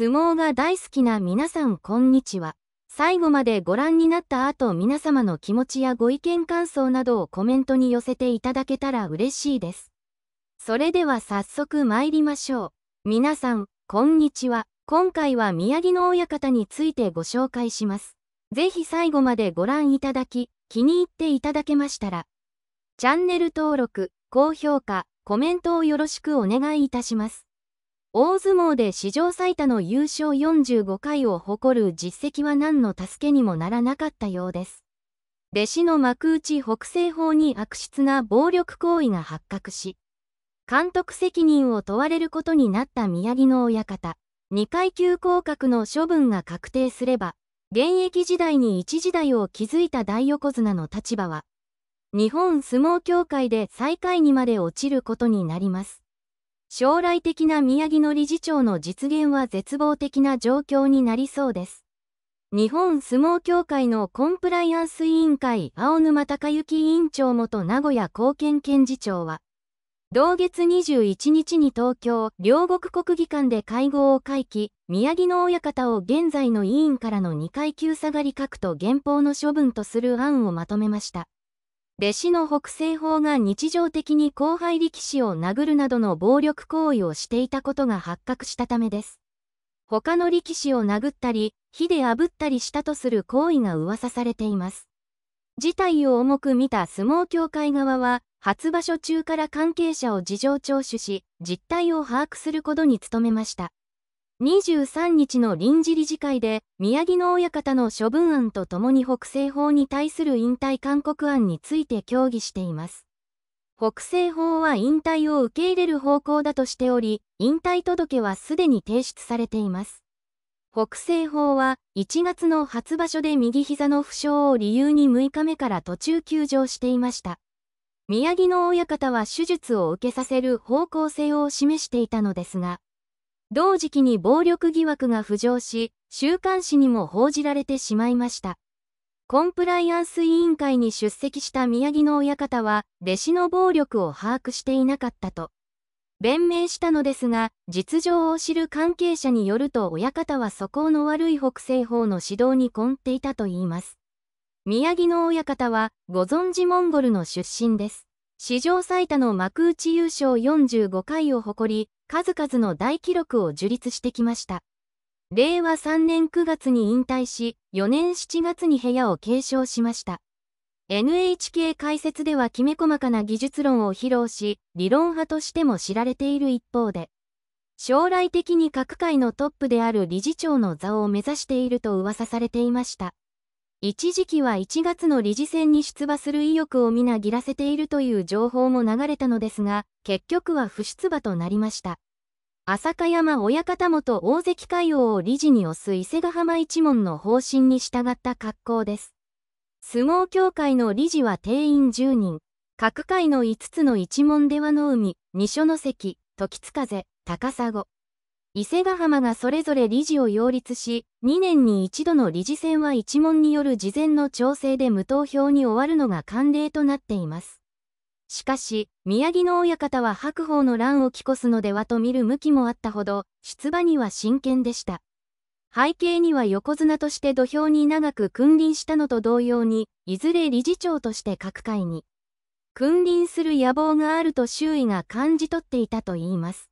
相撲が大好きな皆さんこんにちは。最後までご覧になった後皆様の気持ちやご意見感想などをコメントに寄せていただけたら嬉しいです。それでは早速参りましょう。皆さん、こんにちは。今回は宮城の親方についてご紹介します。ぜひ最後までご覧いただき、気に入っていただけましたら、チャンネル登録、高評価、コメントをよろしくお願いいたします。大相撲で史上最多の優勝45回を誇る実績は何の助けにもならなかったようです。弟子の幕内北西方に悪質な暴力行為が発覚し、監督責任を問われることになった宮城の親方、2階級降格の処分が確定すれば、現役時代に一時代を築いた大横綱の立場は、日本相撲協会で最下位にまで落ちることになります。将来的な宮城の理事長の実現は絶望的な状況になりそうです。日本相撲協会のコンプライアンス委員会青沼隆之委員長元名古屋貢献検事長は、同月21日に東京両国国技館で会合を会期、宮城の親方を現在の委員からの2階級下がり格と減俸の処分とする案をまとめました。弟子の北西法が日常的に後輩力士を殴るなどの暴力行為をしていたことが発覚したためです。他の力士を殴ったり、火で炙ったりしたとする行為が噂されています。事態を重く見た相撲協会側は、初場所中から関係者を事情聴取し、実態を把握することに努めました。23日の臨時理事会で、宮城野親方の処分案とともに北西法に対する引退勧告案について協議しています。北西法は引退を受け入れる方向だとしており、引退届はすでに提出されています。北西法は1月の初場所で右膝の負傷を理由に6日目から途中休場していました。宮城野親方は手術を受けさせる方向性を示していたのですが、同時期に暴力疑惑が浮上し、週刊誌にも報じられてしまいました。コンプライアンス委員会に出席した宮城の親方は、弟子の暴力を把握していなかったと。弁明したのですが、実情を知る関係者によると親方は素行の悪い北西方の指導に混っていたといいます。宮城の親方は、ご存知モンゴルの出身です。史上最多の幕内優勝45回を誇り、数々の大記録を樹立してきました。令和3年9月に引退し、4年7月に部屋を継承しました。NHK 解説ではきめ細かな技術論を披露し、理論派としても知られている一方で、将来的に各界のトップである理事長の座を目指していると噂されていました。一時期は1月の理事選に出馬する意欲を皆ぎらせているという情報も流れたのですが、結局は不出馬となりました。浅香山親方元大関海王を理事に推す伊勢ヶ浜一門の方針に従った格好です。相撲協会の理事は定員10人、各界の5つの一門ではの海、二所ノ関、時津風、高砂、伊勢ヶ浜がそれぞれ理事を擁立し、2年に一度の理事選は一問による事前の調整で無投票に終わるのが慣例となっています。しかし、宮城の親方は白鵬の乱を起こすのではと見る向きもあったほど、出馬には真剣でした。背景には横綱として土俵に長く君臨したのと同様に、いずれ理事長として各界に、君臨する野望があると周囲が感じ取っていたといいます。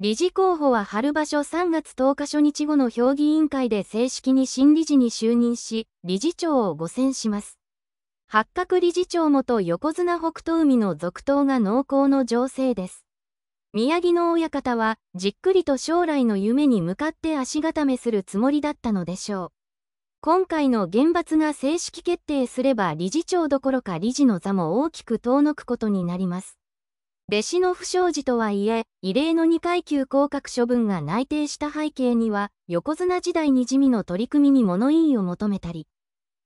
理事候補は春場所3月10日初日後の評議委員会で正式に新理事に就任し、理事長を誤選します。八角理事長元横綱北東海の続投が濃厚の情勢です。宮城の親方は、じっくりと将来の夢に向かって足固めするつもりだったのでしょう。今回の厳罰が正式決定すれば理事長どころか理事の座も大きく遠のくことになります。弟子の不祥事とはいえ、異例の2階級降格処分が内定した背景には、横綱時代に地味の取り組みに物言いを求めたり、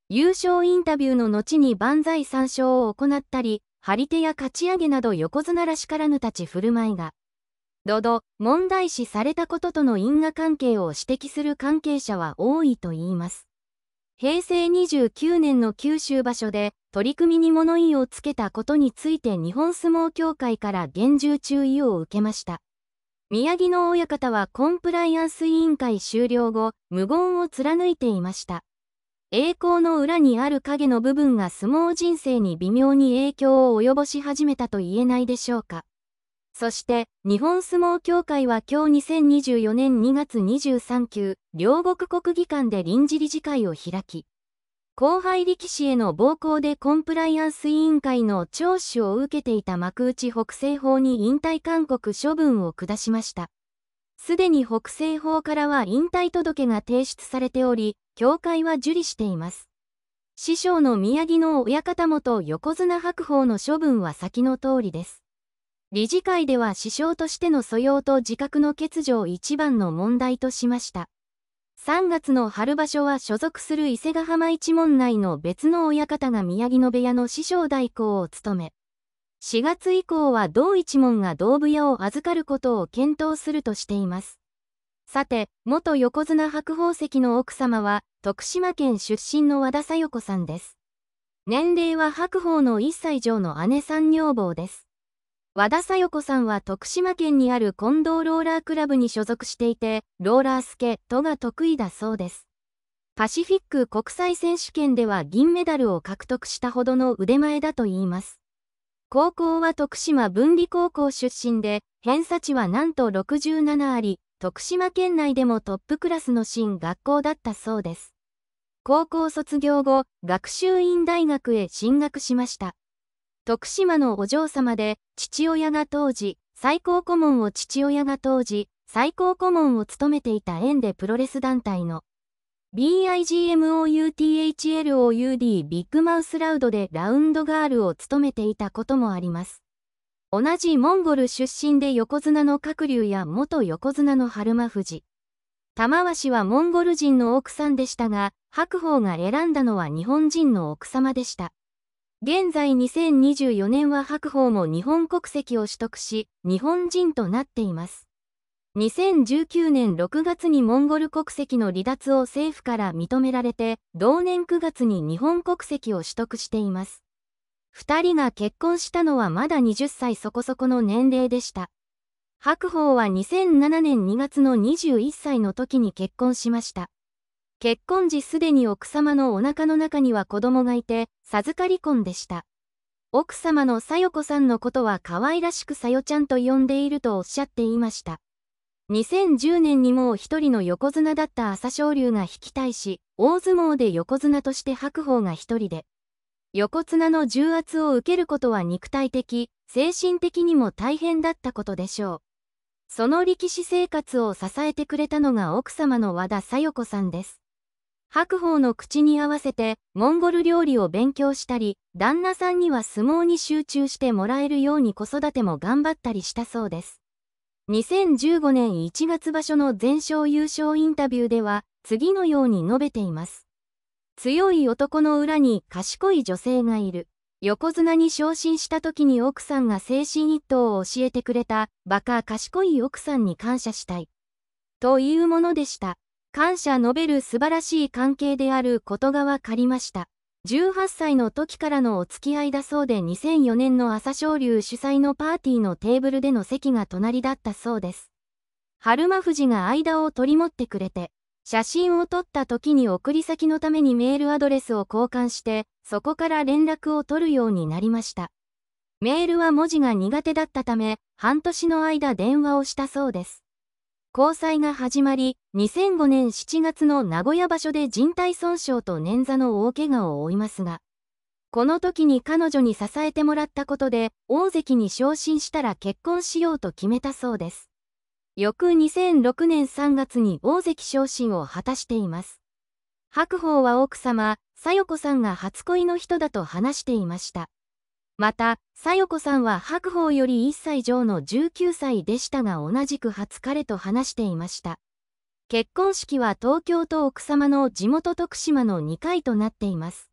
優勝インタビューの後に万歳参照を行ったり、張り手や勝ち上げなど横綱らしからぬ立ち振る舞いが、どど、問題視されたこととの因果関係を指摘する関係者は多いといいます。平成29年の九州場所で、取り組みに物言いをつけたことについて日本相撲協会から厳重注意を受けました。宮城の親方はコンプライアンス委員会終了後、無言を貫いていました。栄光の裏にある影の部分が相撲人生に微妙に影響を及ぼし始めたと言えないでしょうか。そして、日本相撲協会は今日2024年2月23級、両国国技館で臨時理事会を開き、後輩力士への暴行でコンプライアンス委員会の聴取を受けていた幕内北西法に引退勧告処分を下しました。すでに北西法からは引退届が提出されており、協会は受理しています。師匠の宮城の親方元横綱白鵬の処分は先の通りです。理事会では師匠としての素養と自覚の欠如を一番の問題としました。3月の春場所は所属する伊勢ヶ浜一門内の別の親方が宮城野部屋の師匠代行を務め、4月以降は同一門が同部屋を預かることを検討するとしています。さて、元横綱白鵬石の奥様は、徳島県出身の和田小夜子さんです。年齢は白鵬の1歳上の姉さん女房です。和田さよ子さんは徳島県にある近藤ローラークラブに所属していて、ローラースケートが得意だそうです。パシフィック国際選手権では銀メダルを獲得したほどの腕前だといいます。高校は徳島文理高校出身で、偏差値はなんと67あり、徳島県内でもトップクラスの新学校だったそうです。高校卒業後、学習院大学へ進学しました。徳島のお嬢様で、父親が当時、最高顧問を父親が当時、最高顧問を務めていた縁でプロレス団体の BIGMOUTHLOUD ビッグマウスラウドでラウンドガールを務めていたこともあります。同じモンゴル出身で横綱の鶴竜や元横綱の春馬富士。玉鷲はモンゴル人の奥さんでしたが、白鵬が選んだのは日本人の奥様でした。現在2024年は白鵬も日本国籍を取得し、日本人となっています。2019年6月にモンゴル国籍の離脱を政府から認められて、同年9月に日本国籍を取得しています。二人が結婚したのはまだ20歳そこそこの年齢でした。白鵬は2007年2月の21歳の時に結婚しました。結婚時すでに奥様のお腹の中には子供がいて、授かり婚でした。奥様のさよ子さんのことは可愛らしくさよちゃんと呼んでいるとおっしゃっていました。2010年にもう一人の横綱だった朝青龍が引き対し、大相撲で横綱として白鵬が一人で。横綱の重圧を受けることは肉体的、精神的にも大変だったことでしょう。その力士生活を支えてくれたのが奥様の和田小夜子さんです。白鵬の口に合わせてモンゴル料理を勉強したり、旦那さんには相撲に集中してもらえるように子育ても頑張ったりしたそうです。2015年1月場所の全勝優勝インタビューでは、次のように述べています。強い男の裏に賢い女性がいる。横綱に昇進した時に奥さんが精神一頭を教えてくれた、バカ賢い奥さんに感謝したい。というものでした。感謝述べる素晴らしい関係であることがわかりました。18歳の時からのお付き合いだそうで2004年の朝青龍主催のパーティーのテーブルでの席が隣だったそうです。春間富士が間を取り持ってくれて、写真を撮った時に送り先のためにメールアドレスを交換して、そこから連絡を取るようになりました。メールは文字が苦手だったため、半年の間電話をしたそうです。交際が始まり、2005年7月の名古屋場所で人体損傷と捻挫の大けがを負いますが、この時に彼女に支えてもらったことで、大関に昇進したら結婚しようと決めたそうです。翌2006年3月に大関昇進を果たしています。白鵬は奥様、さよ子さんが初恋の人だと話していました。また、小夜子さんは白鵬より1歳上の19歳でしたが同じく初彼と話していました。結婚式は東京と奥様の地元徳島の2回となっています。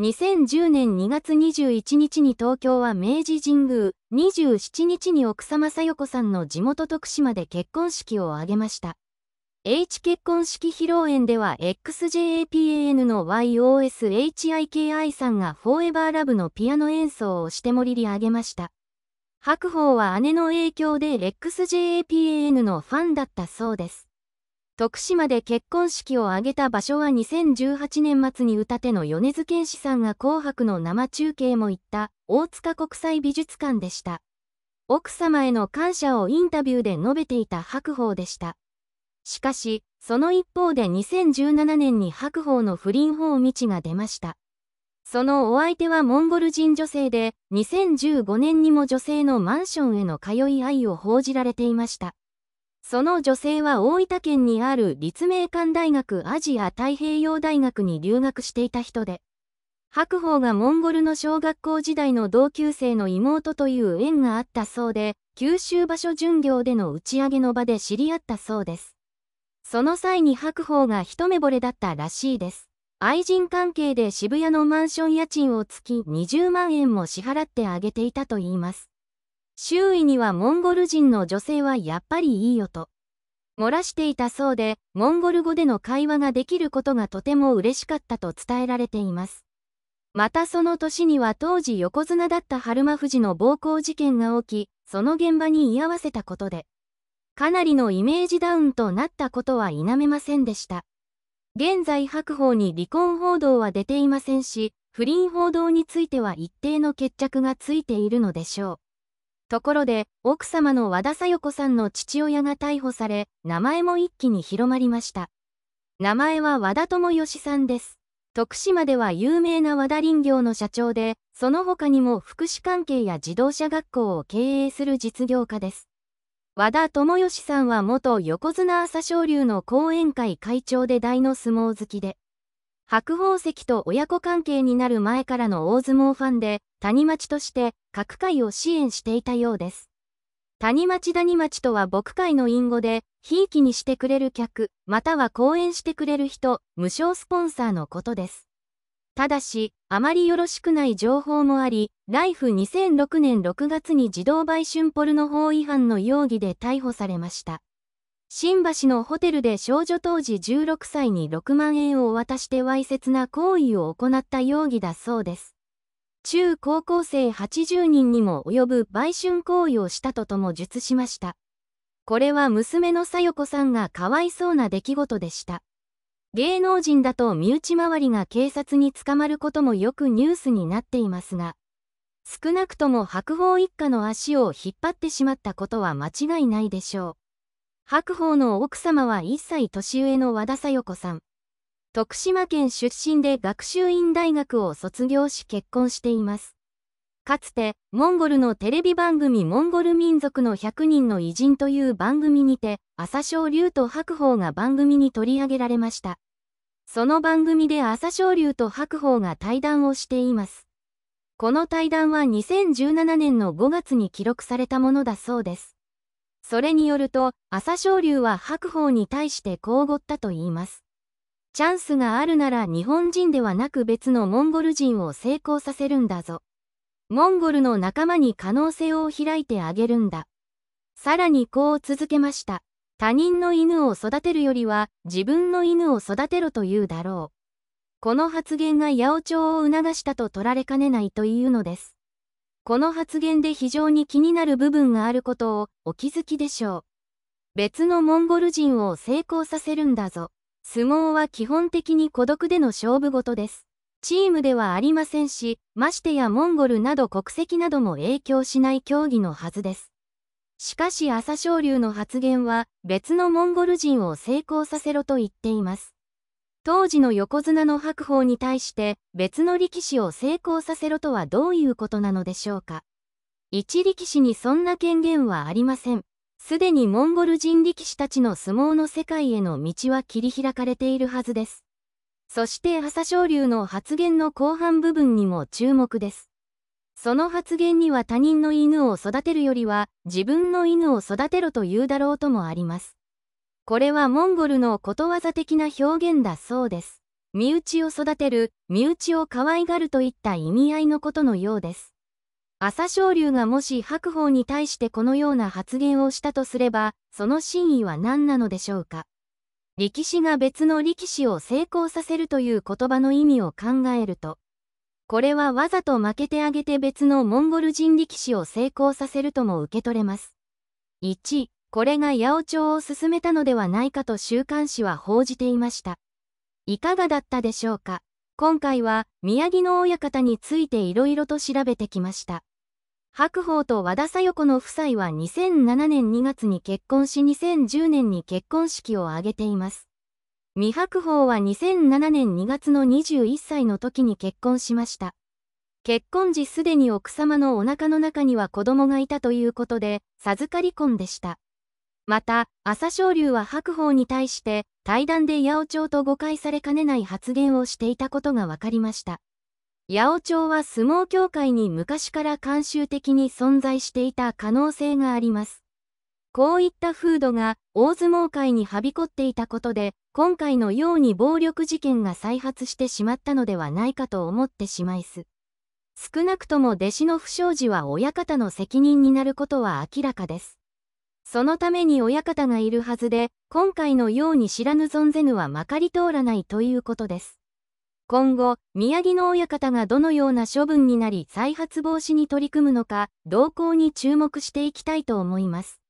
2010年2月21日に東京は明治神宮、27日に奥様小夜子さんの地元徳島で結婚式を挙げました。H 結婚式披露宴では XJAPAN の YOSHIKI さんがフォーエバーラブのピアノ演奏をして盛り上げました。白鵬は姉の影響で XJAPAN のファンだったそうです。徳島で結婚式を挙げた場所は2018年末に歌手の米津玄師さんが紅白の生中継も行った大塚国際美術館でした。奥様への感謝をインタビューで述べていた白鵬でした。しかし、その一方で2017年に白鵬の不倫法未知が出ました。そのお相手はモンゴル人女性で、2015年にも女性のマンションへの通い愛を報じられていました。その女性は大分県にある立命館大学アジア太平洋大学に留学していた人で、白鵬がモンゴルの小学校時代の同級生の妹という縁があったそうで、九州場所巡業での打ち上げの場で知り合ったそうです。その際に白鵬が一目惚れだったらしいです。愛人関係で渋谷のマンション家賃を月20万円も支払ってあげていたといいます。周囲にはモンゴル人の女性はやっぱりいいよと。漏らしていたそうで、モンゴル語での会話ができることがとても嬉しかったと伝えられています。またその年には当時横綱だった春馬富士の暴行事件が起き、その現場に居合わせたことで、かなりのイメージダウンとなったことは否めませんでした。現在白鵬に離婚報道は出ていませんし、不倫報道については一定の決着がついているのでしょう。ところで、奥様の和田小夜子さんの父親が逮捕され、名前も一気に広まりました。名前は和田智義さんです。徳島では有名な和田林業の社長で、その他にも福祉関係や自動車学校を経営する実業家です。和田智義さんは元横綱朝青龍の後援会会長で大の相撲好きで、白宝石と親子関係になる前からの大相撲ファンで、谷町として各界を支援していたようです。谷町谷町とは牧会の隠語で、ひいきにしてくれる客、または講演してくれる人、無償スポンサーのことです。ただし、あまりよろしくない情報もあり、ライフ2006年6月に児童売春ポルノ法違反の容疑で逮捕されました。新橋のホテルで少女当時16歳に6万円を渡してわいせつな行為を行った容疑だそうです。中高校生80人にも及ぶ売春行為をしたととも述しました。これは娘の小夜子さんがかわいそうな出来事でした。芸能人だと身内回りが警察に捕まることもよくニュースになっていますが、少なくとも白鵬一家の足を引っ張ってしまったことは間違いないでしょう。白鵬の奥様は1歳年上の和田さよ子さん。徳島県出身で学習院大学を卒業し結婚しています。かつて、モンゴルのテレビ番組モンゴル民族の100人の偉人という番組にて、朝青龍と白鵬が番組に取り上げられました。その番組で朝青龍と白鵬が対談をしています。この対談は2017年の5月に記録されたものだそうです。それによると、朝青龍は白鵬に対してこうごったと言います。チャンスがあるなら日本人ではなく別のモンゴル人を成功させるんだぞ。モンゴルの仲間に可能性を開いてあげるんだ。さらにこう続けました。他人の犬を育てるよりは自分の犬を育てろと言うだろう。この発言が八百長を促したと取られかねないというのです。この発言で非常に気になる部分があることをお気づきでしょう。別のモンゴル人を成功させるんだぞ。相撲は基本的に孤独での勝負事です。チームではありませんし、ましてやモンゴルなど国籍なども影響しない競技のはずです。しかし朝青龍の発言は別のモンゴル人を成功させろと言っています。当時の横綱の白鵬に対して別の力士を成功させろとはどういうことなのでしょうか。一力士にそんな権限はありません。すでにモンゴル人力士たちの相撲の世界への道は切り開かれているはずです。そして朝青龍の発言の後半部分にも注目です。その発言には他人の犬を育てるよりは自分の犬を育てろと言うだろうともあります。これはモンゴルのことわざ的な表現だそうです。身内を育てる、身内を可愛がるといった意味合いのことのようです。朝青龍がもし白鵬に対してこのような発言をしたとすれば、その真意は何なのでしょうか。力士が別の力士を成功させるという言葉の意味を考えると、これはわざと負けてあげて別のモンゴル人力士を成功させるとも受け取れます。1、これが八百長を進めたのではないかと週刊誌は報じていました。いかがだったでしょうか今回は宮城の親方についていろいろと調べてきました。白鵬と和田紗代子の夫妻は2007年2月に結婚し2010年に結婚式を挙げています。未白鵬は2007年2月の21歳の時に結婚しました。結婚時すでに奥様のお腹の中には子供がいたということで、授かり婚でした。また、朝青龍は白鵬に対して、対談で八百長と誤解されかねない発言をしていたことが分かりました。八百長は相撲協会に昔から慣習的に存在していた可能性があります。こういった風土が大相撲界にはびこっていたことで、今回のように暴力事件が再発してしまったのではないかと思ってしまいす。少なくとも弟子の不祥事は親方の責任になることは明らかです。そのために親方がいるはずで、今回のように知らぬ存ぜぬはまかり通らないということです。今後、宮城の親方がどのような処分になり再発防止に取り組むのか、動向に注目していきたいと思います。